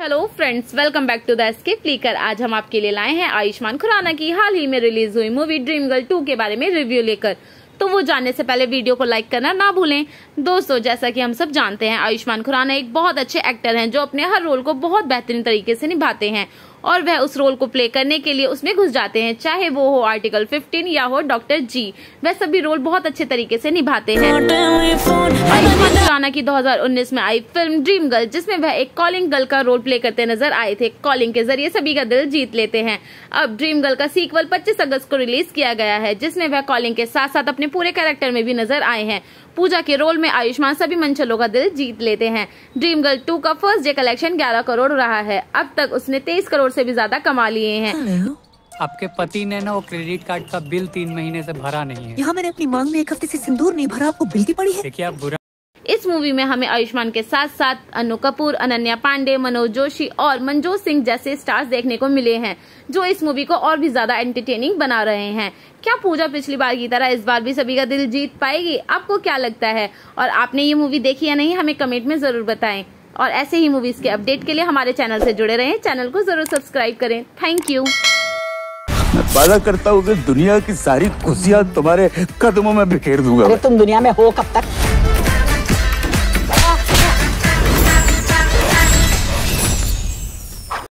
hello friends welcome back to the escape flicker आज हम आपके लिए लाए हैं आयुष्मान खुराना की हाल ही में रिलीज हुई मूवी ड्रीम गर्ल टू के बारे में रिव्यू लेकर तो वो जानने से पहले वीडियो को लाइक करना ना भूलें दोस्तों जैसा कि हम सब जानते हैं आयुष्मान खुराना एक बहुत अच्छे एक्टर हैं जो अपने हर रोल को बहुत बेहतरीन तरीके से निभाते हैं और वह उस रोल को प्ले करने के लिए उसमें घुस जाते हैं चाहे वो हो आर्टिकल 15 या हो डॉक्टर जी वह सभी रोल बहुत अच्छे तरीके से निभाते हैं खुराना की 2019 में आई फिल्म ड्रीम गर्ल जिसमें वह एक कॉलिंग गर्ल का रोल प्ले करते नजर आए थे कॉलिंग के जरिए सभी का दिल जीत लेते हैं अब ड्रीम गर्ल का सीक्वल 25 अगस्त को रिलीज किया गया है जिसमें वह कॉलिंग के साथ साथ अपने पूरे कैरेक्टर में भी नजर आए हैं पूजा के रोल में आयुष्मान सभी मंचलों का दिल जीत लेते हैं ड्रीम गर्ल टू का फर्स्ट डे कलेक्शन ग्यारह करोड़ रहा है अब तक उसने तेईस करोड़ ऐसी भी ज्यादा कमा लिए हैं आपके पति ने ना वो क्रेडिट कार्ड का बिल तीन महीने से भरा नहीं है यहाँ मैंने अपनी मांग में एक हफ्ते से सिंदूर नहीं भरा आपको बिल की पड़ी है देखिए आप बुरा इस मूवी में हमें आयुष्मान के साथ साथ अनु कपूर अनन्या पांडे मनोज जोशी और मंजोत सिंह जैसे स्टार्स देखने को मिले हैं जो इस मूवी को और भी ज्यादा एंटरटेनिंग बना रहे हैं क्या पूजा पिछली बार की तरह इस बार भी सभी का दिल जीत पाएगी आपको क्या लगता है और आपने ये मूवी देखी या नहीं हमें कमेंट में जरूर बताए और ऐसे ही मूवीज के अपडेट के लिए हमारे चैनल से जुड़े रहें चैनल को जरूर सब्सक्राइब करें थैंक यू मैं वादा करता हूँ कि दुनिया की सारी खुशियाँ तुम्हारे कदमों में बिखेर दूंगा तुम दुनिया में हो कब तक